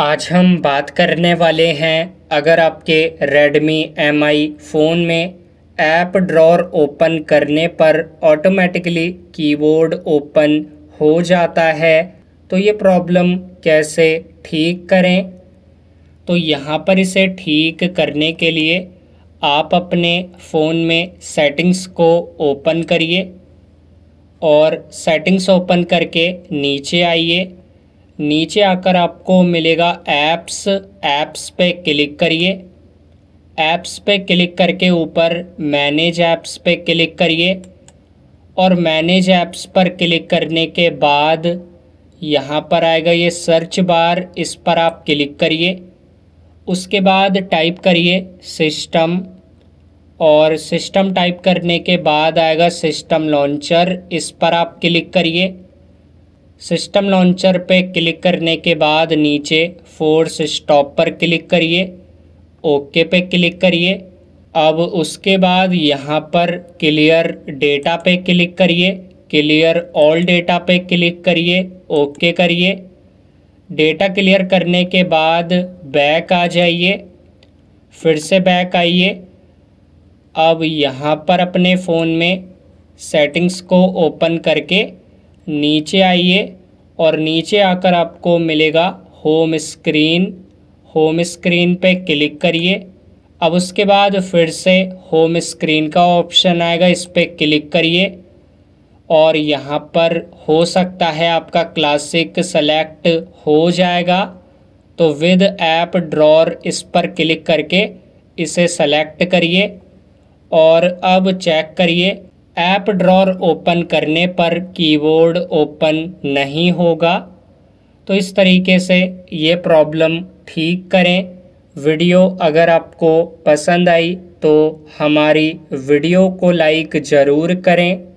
आज हम बात करने वाले हैं अगर आपके Redmi Mi फ़ोन में ऐप ड्रॉर ओपन करने पर ऑटोमेटिकली कीबोर्ड ओपन हो जाता है तो ये प्रॉब्लम कैसे ठीक करें तो यहाँ पर इसे ठीक करने के लिए आप अपने फ़ोन में सेटिंग्स को ओपन करिए और सेटिंग्स ओपन करके नीचे आइए नीचे आकर आपको मिलेगा ऐप्स ऐप्स पे क्लिक करिए ऐप्स पे क्लिक करके ऊपर मैनेज ऐप्स पे क्लिक करिए और मैनेज ऐप्स पर क्लिक करने के बाद यहाँ पर आएगा ये सर्च बार इस पर आप क्लिक करिए उसके बाद टाइप करिए सिस्टम और सिस्टम टाइप करने के बाद आएगा सिस्टम लॉन्चर इस पर आप क्लिक करिए सिस्टम लॉन्चर पे क्लिक करने के बाद नीचे फोर्स स्टॉप पर क्लिक करिए ओके पे क्लिक करिए अब उसके बाद यहाँ पर क्लियर डेटा पे क्लिक करिए क्लियर ऑल डेटा पे क्लिक करिए ओके करिए डेटा क्लियर करने के बाद बैक आ जाइए फिर से बैक आइए अब यहाँ पर अपने फ़ोन में सेटिंग्स को ओपन करके नीचे आइए और नीचे आकर आपको मिलेगा होम स्क्रीन होम स्क्रीन पे क्लिक करिए अब उसके बाद फिर से होम स्क्रीन का ऑप्शन आएगा इस पर क्लिक करिए और यहाँ पर हो सकता है आपका क्लासिक सेलेक्ट हो जाएगा तो विद ऐप ड्रॉर इस पर क्लिक करके इसे सेलेक्ट करिए और अब चेक करिए ऐप ड्रॉर ओपन करने पर कीबोर्ड ओपन नहीं होगा तो इस तरीके से ये प्रॉब्लम ठीक करें वीडियो अगर आपको पसंद आई तो हमारी वीडियो को लाइक ज़रूर करें